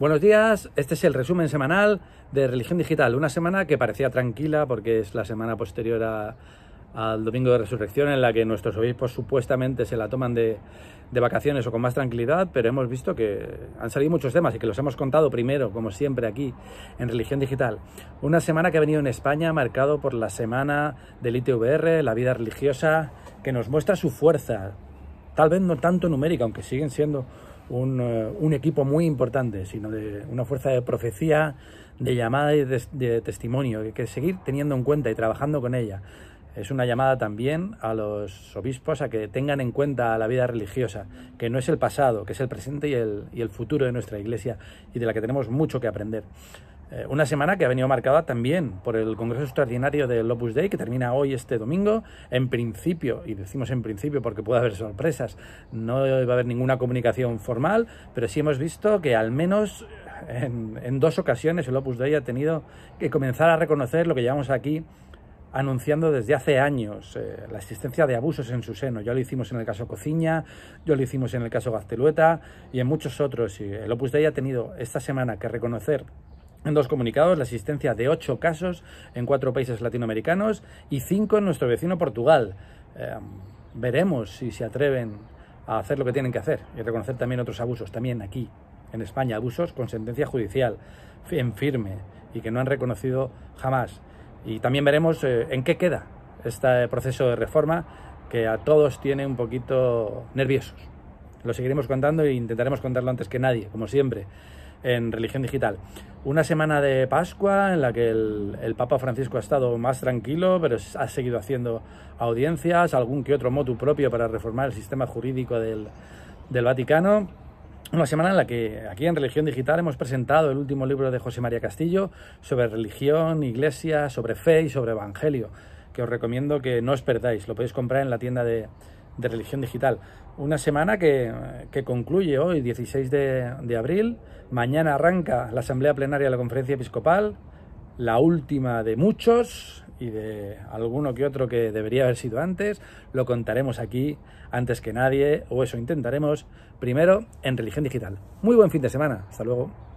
Buenos días, este es el resumen semanal de Religión Digital, una semana que parecía tranquila porque es la semana posterior al Domingo de Resurrección en la que nuestros obispos supuestamente se la toman de, de, vacaciones o con más tranquilidad, pero hemos visto que han salido muchos temas y que los hemos contado primero, como siempre aquí en Religión Digital. Una semana que ha venido en España marcado por la semana del ITVR, la vida religiosa, que nos muestra su fuerza, tal vez no tanto numérica, aunque siguen siendo eh, un, equipo muy importante, sino de una fuerza de profecía, de llamada y de, testimonio, que que seguir teniendo en cuenta y trabajando con ella. Es una llamada también a los obispos a que tengan en cuenta la vida religiosa, que no es el pasado, que es el presente y el, y el futuro de nuestra iglesia y de la que tenemos mucho que aprender. Eh, una semana que ha venido marcada también por el Congreso Extraordinario del Opus Dei, que termina hoy este domingo. En principio, y decimos en principio porque puede haber sorpresas, no va a haber ninguna comunicación formal, pero sí hemos visto que al menos en, dos ocasiones el Opus Dei ha tenido que comenzar a reconocer lo que llevamos aquí anunciando desde hace años eh, la existencia de abusos en su seno. Ya lo hicimos en el caso Cocina, ya lo hicimos en el caso Gaztelueta y en muchos otros. Y el Opus Dei ha tenido esta semana que reconocer en dos comunicados, la existencia de ocho casos en cuatro países latinoamericanos y cinco en nuestro vecino Portugal. Em, veremos si se atreven a hacer lo que tienen que hacer y reconocer también otros abusos, también aquí, en España, abusos con sentencia judicial en firme y que no han reconocido jamás. Y también veremos eh, en qué queda este proceso de reforma que a todos tiene un poquito nerviosos. Lo seguiremos contando e intentaremos contarlo antes que nadie, como siempre en Religión Digital. Una semana de Pascua en la que el, Papa Francisco ha estado más tranquilo, pero ha seguido haciendo audiencias, algún que otro motu propio para reformar el sistema jurídico del, del Vaticano. Una semana en la que aquí en Religión Digital hemos presentado el último libro de José María Castillo sobre religión, iglesia, sobre fe y sobre evangelio, que os recomiendo que no os perdáis. Lo podéis comprar en la tienda de, de religión digital. Una semana que, concluye hoy, 16 de, de, abril. Mañana arranca la Asamblea Plenaria de la Conferencia Episcopal, la última de muchos y de alguno que otro que debería haber sido antes. Lo contaremos aquí antes que nadie, o eso intentaremos, primero en Religión Digital. Muy buen fin de semana. Hasta luego.